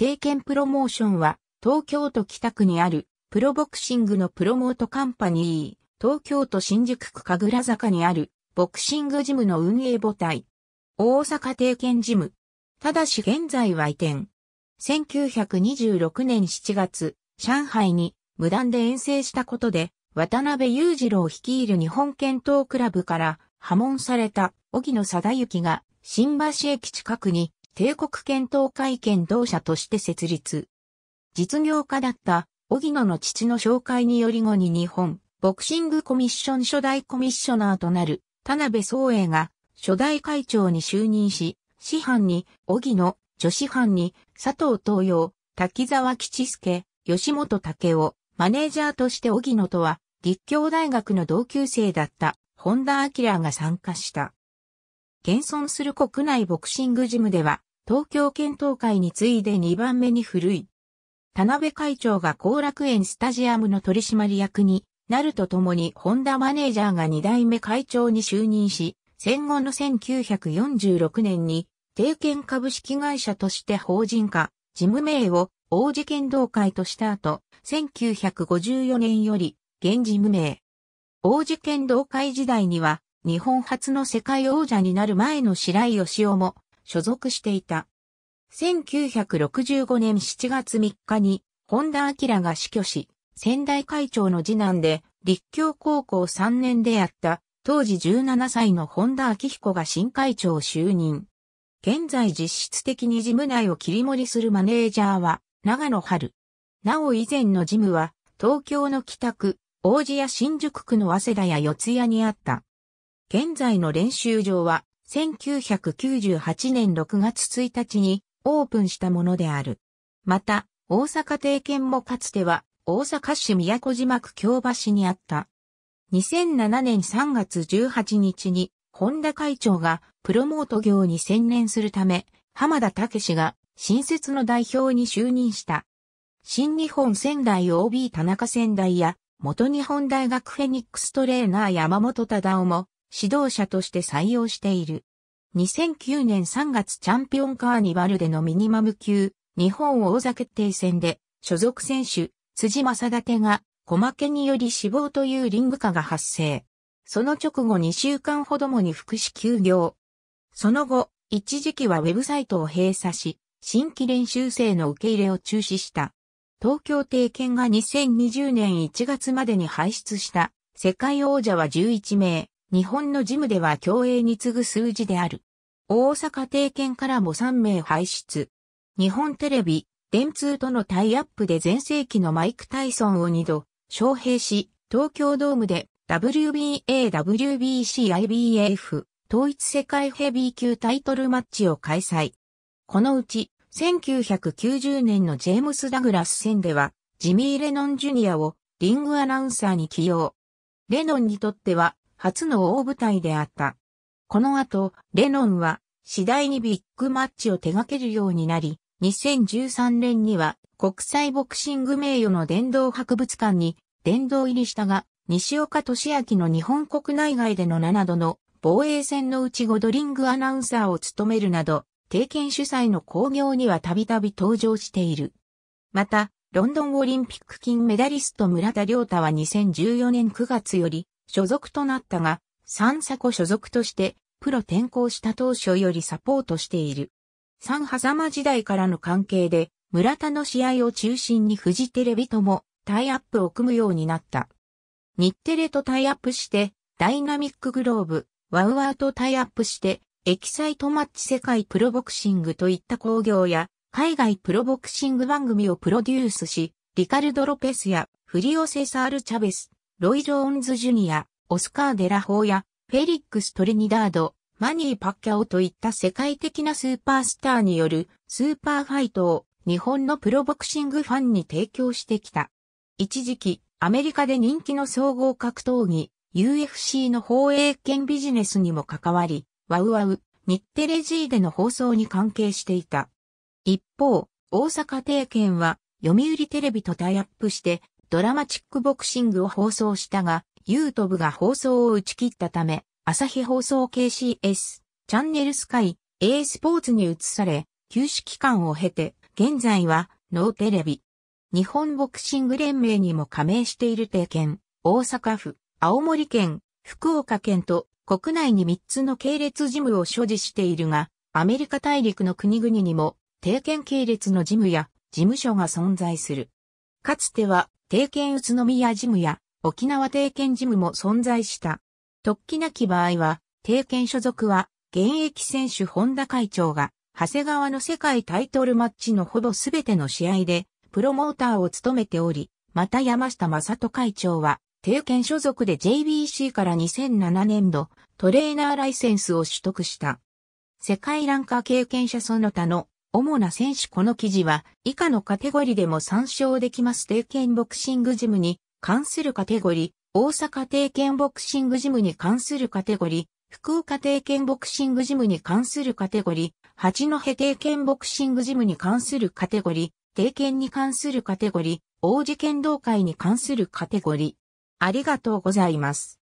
帝権プロモーションは、東京都北区にある、プロボクシングのプロモートカンパニー、東京都新宿区神楽坂にある、ボクシングジムの運営母体。大阪帝権ジム。ただし現在は移転。1926年7月、上海に無断で遠征したことで、渡辺裕次郎率いる日本剣道クラブから破門された荻野貞之が新橋駅近くに帝国検討会検討者として設立。実業家だった、荻野の父の紹介により後に日本、ボクシングコミッション初代コミッショナーとなる、田辺宗英が、初代会長に就任し、師範に、荻野、女子班に、佐藤東洋、滝沢吉助、吉本武夫、マネージャーとして荻野とは、立教大学の同級生だった、本田明が参加した。現存する国内ボクシングジムでは、東京検討会に次いで2番目に古い。田辺会長が後楽園スタジアムの取締役になるとともにホンダマネージャーが2代目会長に就任し、戦後の1946年に定権株式会社として法人化、事務名を王子剣道会とした後、1954年より現事務名。王子剣道会時代には日本初の世界王者になる前の白井義雄も所属していた。1965年7月3日に、本田明が死去し、仙台会長の次男で、立教高校3年であった、当時17歳の本田明彦が新会長就任。現在実質的に事務内を切り盛りするマネージャーは、長野春。なお以前の事務は、東京の北区、王子屋新宿区の早稲田や四谷にあった。現在の練習場は、1998年6月1日にオープンしたものである。また、大阪帝県もかつては大阪市宮古島区京橋にあった。2007年3月18日に、本田会長がプロモート業に専念するため、浜田武氏が新設の代表に就任した。新日本仙台 OB 田中仙台や、元日本大学フェニックストレーナー山本忠夫も指導者として採用している。2009年3月チャンピオンカーニバルでのミニマム級、日本王座決定戦で、所属選手、辻正立が、小負けにより死亡というリング化が発生。その直後2週間ほどもに福祉休業。その後、一時期はウェブサイトを閉鎖し、新規練習生の受け入れを中止した。東京帝県が2020年1月までに排出した世界王者は11名。日本のジムでは競泳に次ぐ数字である。大阪定見からも3名輩出。日本テレビ、電通とのタイアップで全盛期のマイク・タイソンを2度、招聘し、東京ドームで WBA、WBC、IBF a、統一世界ヘビー級タイトルマッチを開催。このうち、1990年のジェームス・ダグラス戦では、ジミー・レノン・ジュニアをリングアナウンサーに起用。レノンにとっては、初の大舞台であった。この後、レノンは次第にビッグマッチを手掛けるようになり、2013年には国際ボクシング名誉の殿堂博物館に殿堂入りしたが、西岡俊明の日本国内外での7度の防衛戦のうち5ドリングアナウンサーを務めるなど、定験主催の興行にはたびたび登場している。また、ロンドンオリンピック金メダリスト村田良太は2014年9月より、所属となったが、三コ所属として、プロ転向した当初よりサポートしている。サンハザマ時代からの関係で、村田の試合を中心にフジテレビともタイアップを組むようになった。日テレとタイアップして、ダイナミックグローブ、ワウワウとタイアップして、エキサイトマッチ世界プロボクシングといった工業や、海外プロボクシング番組をプロデュースし、リカルド・ロペスやフリオセサール・チャベス、ロイ・ジョーンズ・ジュニア、オスカー・デラホーヤ、フェリックス・トリニダード、マニー・パッキャオといった世界的なスーパースターによるスーパーファイトを日本のプロボクシングファンに提供してきた。一時期、アメリカで人気の総合格闘技、UFC の放映権ビジネスにも関わり、ワウワウ、日テレ G での放送に関係していた。一方、大阪帝拳は、読売テレビとタイアップして、ドラマチックボクシングを放送したが、YouTube が放送を打ち切ったため、朝日放送 KCS、チャンネルスカイ、A スポーツに移され、休止期間を経て、現在は、ノーテレビ。日本ボクシング連盟にも加盟している定県、大阪府、青森県、福岡県と、国内に3つの系列事務を所持しているが、アメリカ大陸の国々にも、定県系列の事務や事務所が存在する。かつては定権宇都宮事務や沖縄定権事務も存在した。突起なき場合は、定権所属は現役選手本田会長が、長谷川の世界タイトルマッチのほぼすべての試合で、プロモーターを務めており、また山下正人会長は、定権所属で JBC から2007年度、トレーナーライセンスを取得した。世界ランカー経験者その他の主な選手この記事は以下のカテゴリでも参照できます。定権ボクシングジムに関するカテゴリ、大阪定権ボクシングジムに関するカテゴリ、福岡定権ボクシングジムに関するカテゴリ、八戸定権ボクシングジムに関するカテゴリ、定権に関するカテゴリ、王子剣道会に関するカテゴリ。ありがとうございます。